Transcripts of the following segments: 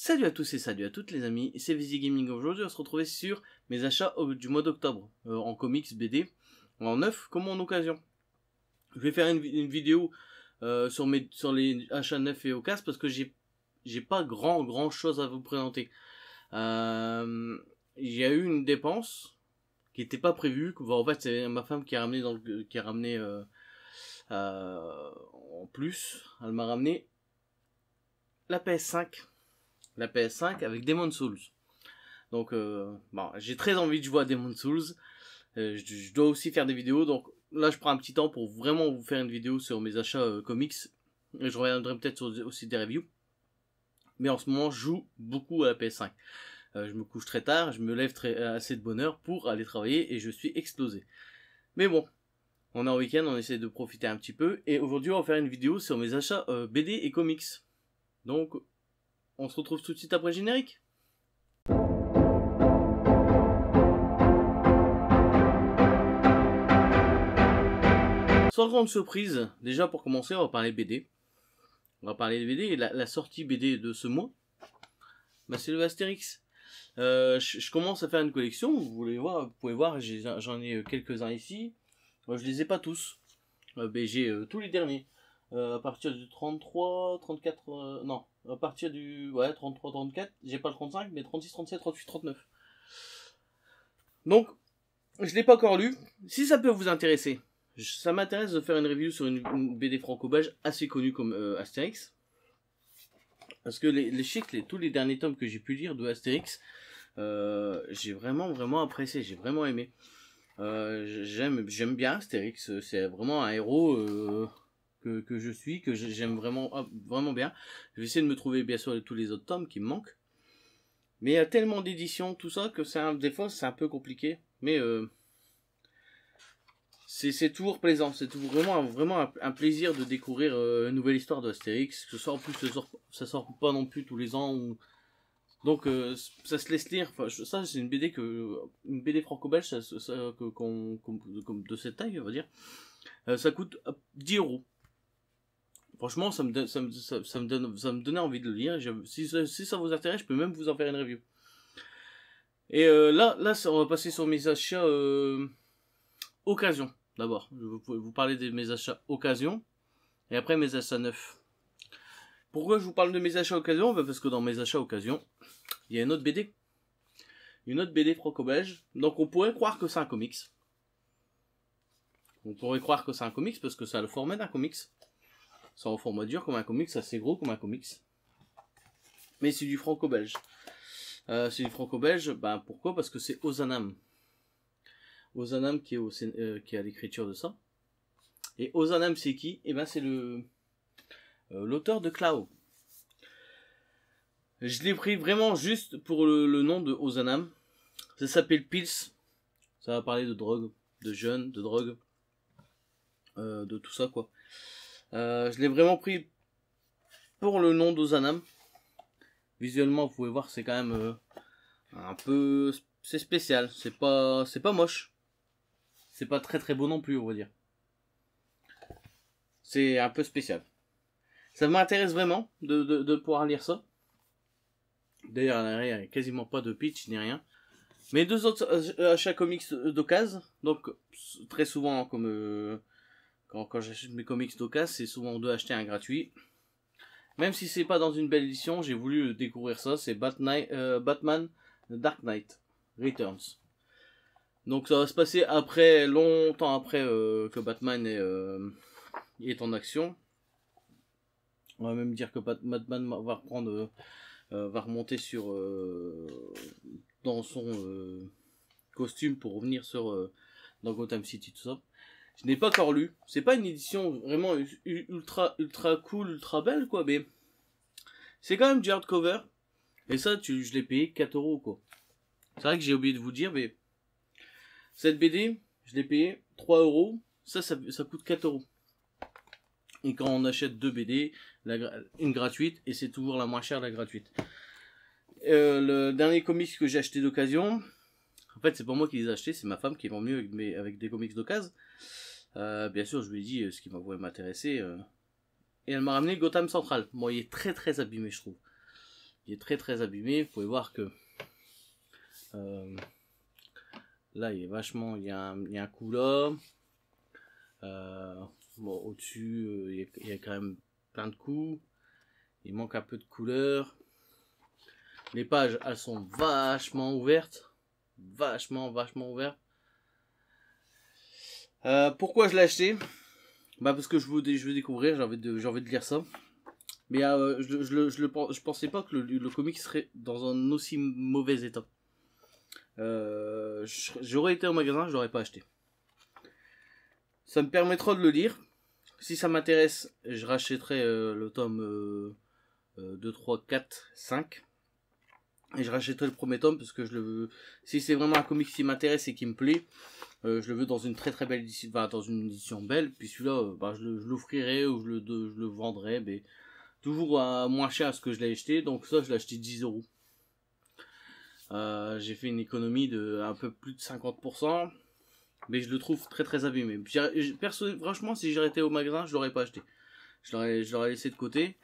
Salut à tous et salut à toutes les amis, c'est Vizy Gaming aujourd'hui, on va se retrouver sur mes achats du mois d'octobre euh, en comics, BD, en neuf comme en occasion. Je vais faire une, vidéo euh, sur, mes, les achats neufs et occas parce que j'ai pas grand grand chose à vous présenter. J'ai euh, eu une dépense qui n'était pas prévue, bah, en fait c'est ma femme qui a ramené dans qui a ramené en plus, elle m'a ramené la PS5 la PS5 avec Demon's Souls. Donc, euh, j'ai très envie de jouer à Demon Souls. Euh, je, dois aussi faire des vidéos. Donc là, je prends un petit temps pour vraiment vous faire une vidéo sur mes achats euh, comics. Et je reviendrai peut-être aussi des reviews. Mais en ce moment, je joue beaucoup à la PS5. je me couche très tard, je me lève assez de bonne heure pour aller travailler et je suis explosé. Mais bon, on est en week-end, on essaie de profiter un petit peu. Et aujourd'hui, on va faire une vidéo sur mes achats BD et comics. Donc, on se retrouve tout de suite après générique. Sans grande surprise, déjà pour commencer, on va parler BD. On va parler de BD et la, sortie BD de ce mois, bah, c'est le Astérix. Euh, je, commence à faire une collection, vous voulez voir, vous pouvez voir, j'en ai, quelques-uns ici. Je je les ai pas tous. j'ai euh, euh, tous les derniers. Euh, à partir du 33, 34, euh, non, à partir du ouais, 33, 34, j'ai pas le 35, mais 36, 37, 38, 39. Donc, je l'ai pas encore lu. Si ça peut vous intéresser, ça m'intéresse de faire une review sur une, BD franco-belge assez connue comme euh, Astérix. Parce que les, les, les, tous les derniers tomes que j'ai pu lire de Astérix, j'ai vraiment, vraiment apprécié, j'ai vraiment aimé. j'aime, j'aime bien Astérix, c'est vraiment un héros que, je suis, que j'aime vraiment, ah, vraiment bien. Je vais essayer de me trouver bien sûr tous les autres tomes qui me manquent. Mais il y a tellement d'éditions, tout ça, que c'est un fois c'est un peu compliqué. Mais euh, c'est toujours plaisant, c'est vraiment, vraiment un, plaisir de découvrir euh, une nouvelle histoire d'Astérix. Que ce soit en plus, ça sort, sort pas non plus tous les ans. Donc euh, ça se laisse lire. ça, c'est une BD que une BD franco-belge de cette taille, on va dire. ça coûte 10 euros. Franchement, ça me, ça, me, donne, me donnait envie de le lire. si, ça vous intéresse, je peux même vous en faire une review. Et euh, là, là, on va passer sur mes achats euh, occasion. D'abord, je vais vous parler de mes achats occasion. Et après, mes achats neufs. Pourquoi je vous parle de mes achats occasion ben, Parce que dans mes achats occasion, il y a une autre BD. Une autre BD franco-belge. Donc on pourrait croire que c'est un comics. On pourrait croire que c'est un comics parce que ça a le format d'un comics. C'est en format dur comme un comics, assez gros comme un comics. Mais c'est du franco-belge. Euh, c'est du franco-belge, ben pourquoi Parce que c'est Ozanam. Ozanam qui est, euh, qui à l'écriture de ça. Et Ozanam c'est qui Eh ben c'est le euh, l'auteur de Klao. Je l'ai pris vraiment juste pour le, nom de Ozanam. Ça s'appelle Pils. Ça va parler de drogue, de jeunes, de drogue, de tout ça quoi. Euh, je l'ai vraiment pris pour le nom d'Ozanam. Visuellement, vous pouvez voir, c'est quand même euh, un peu, c'est spécial. C'est pas, c'est pas moche. C'est pas très très beau non plus, on va dire. C'est un peu spécial. Ça m'intéresse vraiment de, pouvoir lire ça. D'ailleurs, à l'arrière, il n'y a quasiment pas de pitch ni rien. Mais deux autres euh, achats comics d'occasion, donc très souvent comme quand, j'achète mes comics d'Ocas, c'est souvent de acheter un gratuit. Même si c'est pas dans une belle édition, j'ai voulu découvrir ça. C'est euh, Batman, Dark Knight Returns. Donc ça va se passer après, longtemps après euh, que Batman est, euh, est, en action. On va même dire que Batman va reprendre, va remonter sur dans son costume pour revenir sur dans Gotham City tout ça. Je n'ai pas encore lu. C'est pas une édition vraiment ultra, ultra cool, ultra belle, quoi, mais c'est quand même du hardcover. Et ça, tu, je l'ai payé 4 euros, quoi. C'est vrai que j'ai oublié de vous dire, mais cette BD, je l'ai payé 3 euros. Ça, ça, coûte 4 euros. Et quand on achète deux BD, une gratuite, et c'est toujours la moins chère, la gratuite. Euh, le dernier comics que j'ai acheté d'occasion, en fait, c'est pas moi qui les ai achetés, c'est ma femme qui vend mieux avec, avec des comics d'occasion. Euh, bien sûr, je lui ai dit euh, ce qui m'avait intéressé euh. et elle m'a ramené Gotham Central. Bon, il est très très abîmé, je trouve. Il est très très abîmé. Vous pouvez voir que là, il est vachement. Il y a un, il y a un coup là. bon, au-dessus, il, y a quand même plein de coups. Il manque un peu de couleur. Les pages, elles sont vachement ouvertes. Vachement, vachement ouvertes. Euh, pourquoi je l'ai acheté Bah parce que je veux, je veux découvrir, j'ai envie, de, lire ça. Mais euh, je, je, je, pensais pas que le, le, comic serait dans un aussi mauvais état. Euh, j'aurais été au magasin, je l'aurais pas acheté. Ça me permettra de le lire. Si ça m'intéresse, je rachèterai le tome 2, 3, 4, 5. Et je rachèterai le premier tome parce que je le veux. Si c'est vraiment un comic qui m'intéresse et qui me plaît, euh, je le veux dans une très très belle édition, enfin dans une édition belle. Puis celui-là, euh, bah, je l'offrirai ou je le, vendrai, mais toujours à moins cher à ce que je l'ai acheté. Donc ça, je l'ai acheté 10 euros. Euh, j'ai fait une économie de un peu plus de 50%, mais je le trouve très très abîmé. franchement, si j'étais au magasin, je l'aurais pas acheté. Je l'aurais laissé de côté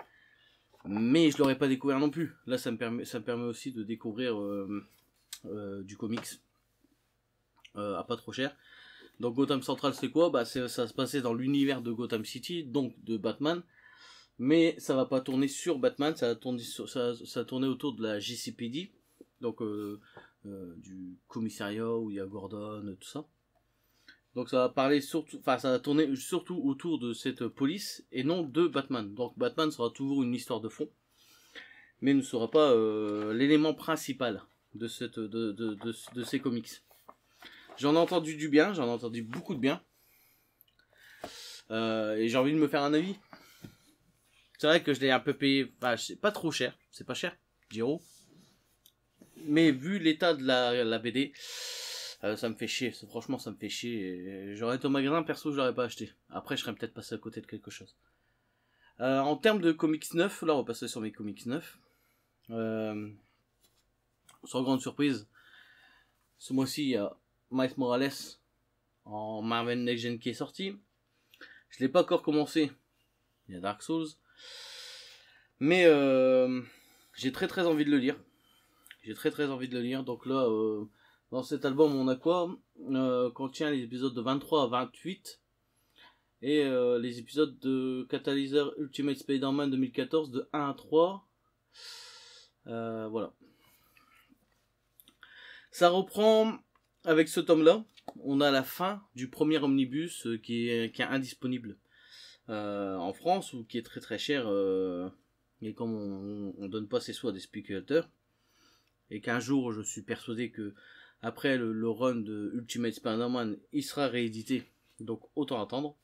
mais je l'aurais pas découvert non plus. Là, ça me permet, ça me permet aussi de découvrir euh, euh, du comics euh, à pas trop cher. Donc Gotham Central, c'est quoi Bah, ça se passait dans l'univers de Gotham City, donc de Batman, mais ça va pas tourner sur Batman, ça va tourner, autour de la JCPD, donc du commissariat où il y a Gordon, tout ça. Donc ça va parler surtout, enfin ça va tourner surtout autour de cette police et non de Batman. Donc Batman sera toujours une histoire de fond, mais ne sera pas euh, l'élément principal de, cette, de, ces comics. J'en ai entendu du bien, j'en ai entendu beaucoup de bien. Euh, et j'ai envie de me faire un avis. C'est vrai que je l'ai un peu payé, enfin, c'est pas trop cher, c'est pas cher, Giro. Mais vu l'état de la, la BD, ah, ça me fait chier, franchement ça me fait chier. J'aurais été au magasin, perso je l'aurais pas acheté. Après je serais peut-être passé à côté de quelque chose. Euh, en termes de comics neufs, là on va passer sur mes comics neufs. Euh, sans grande surprise, ce mois-ci il y a Miles Morales en Marvel Legends qui est sorti. Je l'ai pas encore commencé. Il y a Dark Souls. Mais euh, j'ai très très envie de le lire. J'ai très très envie de le lire. Donc là, dans cet album, on a quoi Contient euh, les épisodes de 23 à 28 et euh, les épisodes de Catalyzer Ultimate Spider-Man 2014 de 1 à 3. Euh, voilà. Ça reprend avec ce tome-là. On a la fin du premier omnibus qui est, indisponible en France ou qui est très très cher. Mais comme on, ne donne pas ses soins à des spéculateurs, et qu'un jour je suis persuadé que après le, run de Ultimate Spider-Man, il sera réédité, donc autant attendre.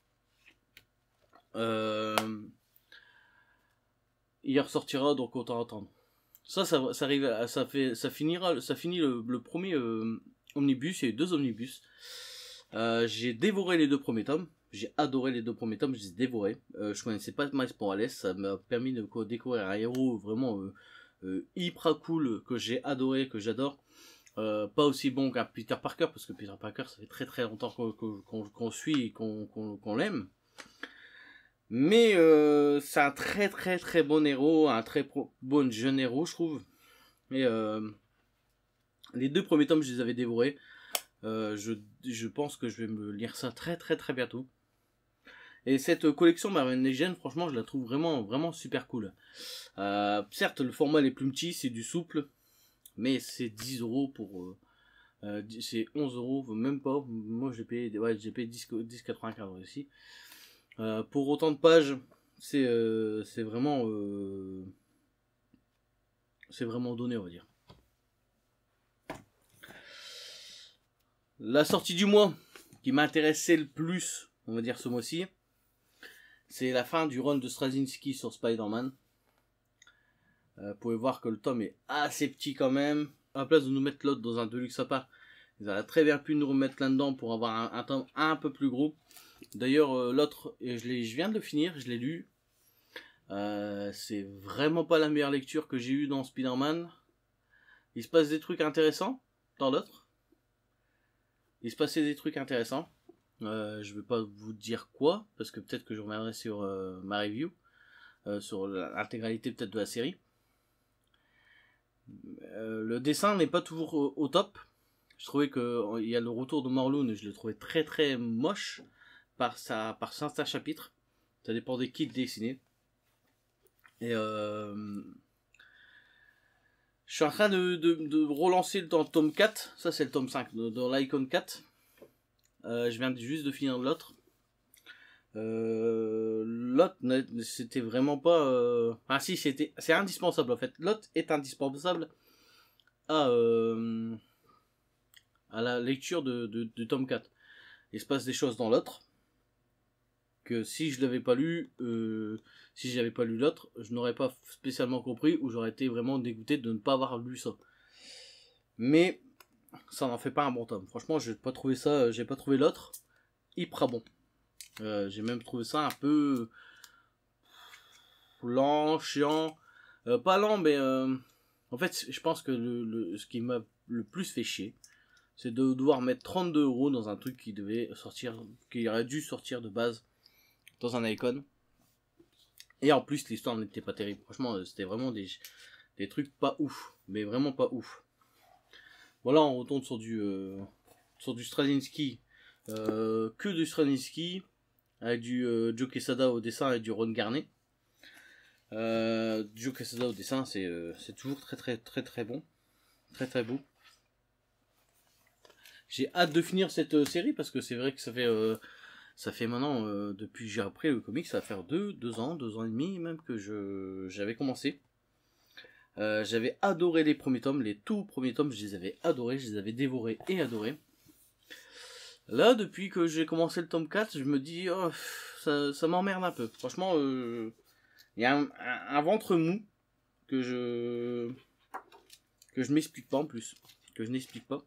Euh, il ressortira, donc autant attendre. Ça, ça, arrive, ça fait, ça finira, ça finit le, premier euh, omnibus. Il y a eu deux omnibus. Euh, j'ai dévoré les deux premiers tomes. J'ai adoré les deux premiers tomes, je les ai dévorés. je connaissais pas Miles Morales, ça m'a permis de découvrir un héros vraiment hyper cool que j'ai adoré, que j'adore. Euh, pas aussi bon qu'un Peter Parker, parce que Peter Parker, ça fait très très longtemps qu'on suit et qu'on l'aime. Mais euh, c'est un très très très bon héros, un très bon jeune héros, je trouve. Et euh, les deux premiers tomes, je les avais dévorés. Je, pense que je vais me lire ça très très très bientôt. Et cette collection Marvel Legends, franchement, je la trouve vraiment vraiment super cool. certes, le format est plus petit, c'est du souple, mais c'est 10 euros pour. Euh, euh, c'est 11 euros, même pas. Moi, j'ai payé, ouais, j'ai payé aussi. Euh, pour autant de pages, c'est c'est vraiment. c'est vraiment donné, on va dire. La sortie du mois qui m'intéressait le plus, on va dire ce mois-ci, c'est la fin du run de Straczynski sur Spider-Man vous euh, pouvez voir que le tome est assez petit quand même. À place de nous mettre l'autre dans un Deluxe à part, ils auraient très bien pu nous remettre là-dedans pour avoir un, tome un peu plus gros. D'ailleurs, euh, l'autre, je, viens de le finir, je l'ai lu. Euh, c'est vraiment pas la meilleure lecture que j'ai eue dans Spider-Man. Il se passe des trucs intéressants dans l'autre. Il se passait des trucs intéressants. Je je vais pas vous dire quoi, parce que peut-être que je reviendrai sur ma review, sur l'intégralité peut-être de la série. Euh, le dessin n'est pas toujours au, top. Je trouvais que il y a le retour de Morlun, je le trouvais très très moche par sa par certains chapitres. Ça dépend des qui dessinés Et euh, je suis en train de, relancer dans le tome 4. Ça c'est le tome 5, dans l'icon 4. Euh, je viens juste de finir l'autre. Euh, l'autre c'était vraiment pas euh, ah si c'était c'est indispensable en fait L'autre est indispensable euh, à la lecture de, tome 4 il se passe des choses dans l'autre que si je l'avais pas lu si j'avais pas lu l'autre je n'aurais pas spécialement compris ou j'aurais été vraiment dégoûté de ne pas avoir lu ça mais ça n'en fait pas un bon tome franchement j'ai pas trouvé ça j'ai pas trouvé l'autre hyper bon euh, j'ai même trouvé ça un peu lent, chiant. Euh, pas lent, mais euh, en fait, je pense que ce qui m'a le plus fait chier, c'est de devoir mettre 32 euros dans un truc qui devait sortir, qui aurait dû sortir de base dans un icon. Et en plus, l'histoire n'était pas terrible. Franchement, c'était vraiment des, trucs pas ouf, mais vraiment pas ouf. Voilà, on retourne sur du, sur du euh, que du Straniski avec du euh, Joe au dessin et du Ron Garnet. Euh, Joe au dessin, c'est toujours très très très très bon. Très très beau. J'ai hâte de finir cette série parce que c'est vrai que ça fait ça fait maintenant, depuis que j'ai appris le comics, ça va faire deux, deux ans, 2 ans et demi même que je, j'avais commencé. j'avais adoré les premiers tomes, les tout premiers tomes, je les avais adorés, je les avais dévorés et adorés. Là, depuis que j'ai commencé le tome 4, je me dis, oh, ça, ça m'emmerde un peu. Franchement, il euh, y a un, ventre mou que je que je m'explique pas en plus, que je n'explique pas.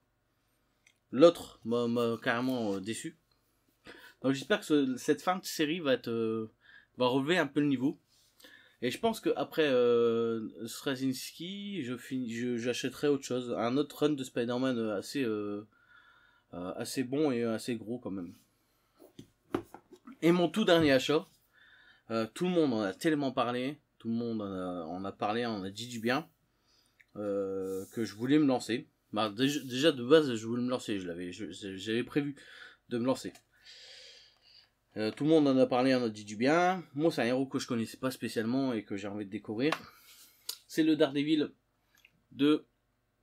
L'autre m'a carrément euh, déçu. Donc j'espère que cette fin de série va être euh, relever un peu le niveau. Et je pense que après Straczynski, je j'achèterai autre chose, un autre run de Spider-Man assez euh, assez bon et assez gros quand même. Et mon tout dernier achat, euh, tout le monde en a tellement parlé, tout le monde en a, parlé, On a dit du bien, euh, que je voulais me lancer. Bah, déjà de base, je voulais me lancer, j'avais prévu de me lancer. tout le monde en a parlé, On a dit du bien. Moi, c'est un héros que je connaissais pas spécialement et que j'ai envie de découvrir. C'est le Daredevil de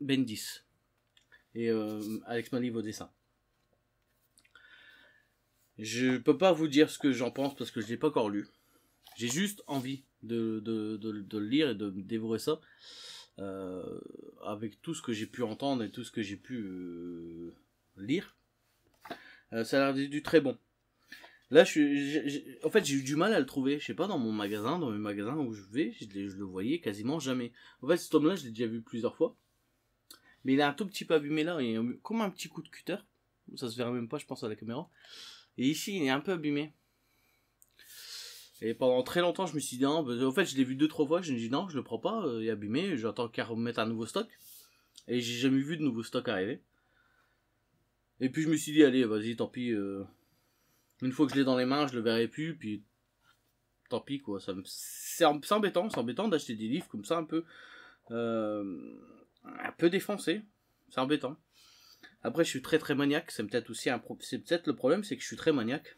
Bendis et euh, Alex Maliv au dessin. Je peux pas vous dire ce que j'en pense parce que je l'ai pas encore lu. J'ai juste envie de, le lire et de dévorer ça. Euh, avec tout ce que j'ai pu entendre et tout ce que j'ai pu euh, lire. Euh, ça a l'air du, très bon. Là, je, suis. en fait, j'ai eu du mal à le trouver. Je sais pas, dans mon magasin, dans mes magasins où je vais, je, le voyais quasiment jamais. En fait, cet homme là je l'ai déjà vu plusieurs fois. Mais il a un tout petit peu abîmé là, il comme un petit coup de cutter. Ça se verra même pas, je pense, à la caméra. Et ici, il est un peu abîmé. Et pendant très longtemps, je me suis dit, non, bah, en fait, je l'ai vu deux, trois fois, je me suis dit, non, je le prends pas, euh, il est abîmé, j'attends qu'il remette un nouveau stock. Et j'ai jamais vu de nouveau stock arriver. Et puis je me suis dit, allez, vas-y, tant pis. Euh, une fois que je l'ai dans les mains, je le verrai plus, puis tant pis, quoi. c'est, embêtant, c'est embêtant d'acheter des livres comme ça, un peu. Euh, un peu défoncés. C'est embêtant. Après, je suis très très maniaque. C'est peut-être aussi un c'est peut-être le problème, c'est que je suis très maniaque.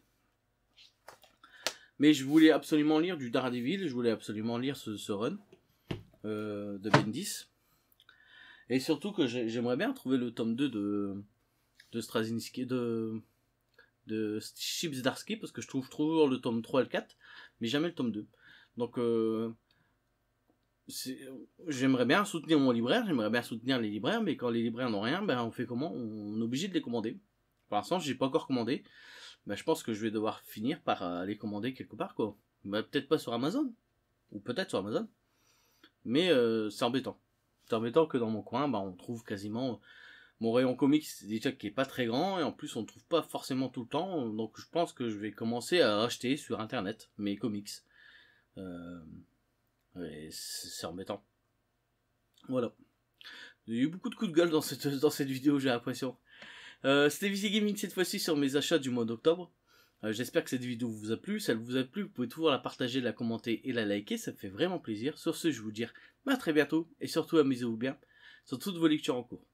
Mais je voulais absolument lire du Daredevil. Je voulais absolument lire ce, ce run euh, de Bendis. Et surtout que j'aimerais bien trouver le tome 2 de de Strazinski de de parce que je trouve toujours le tome 3 et le 4 mais jamais le tome 2. Donc euh, j'aimerais bien soutenir mon libraire, j'aimerais bien soutenir les libraires, mais quand les libraires n'ont rien, ben on fait comment On est obligé de les commander. Pour l'instant, j'ai pas encore commandé. mais ben, je pense que je vais devoir finir par euh, les commander quelque part, quoi. Ben, peut-être pas sur Amazon, ou peut-être sur Amazon, mais euh, c'est embêtant. C'est embêtant que dans mon coin, ben, on trouve quasiment mon rayon comics déjà qui est pas très grand et en plus on trouve pas forcément tout le temps, donc je pense que je vais commencer à acheter sur internet mes comics. Euh, c'est embêtant. Voilà. Il y a eu beaucoup de coups de gueule dans cette, dans cette vidéo, j'ai l'impression. Euh, c'était Visi Gaming cette fois-ci sur mes achats du mois d'octobre. Euh, j'espère que cette vidéo vous a plu. Si elle vous a plu, vous pouvez toujours la partager, la commenter et la liker. Ça me fait vraiment plaisir. Sur ce, je vous dis à très bientôt et surtout amusez-vous bien sur toutes vos lectures en cours.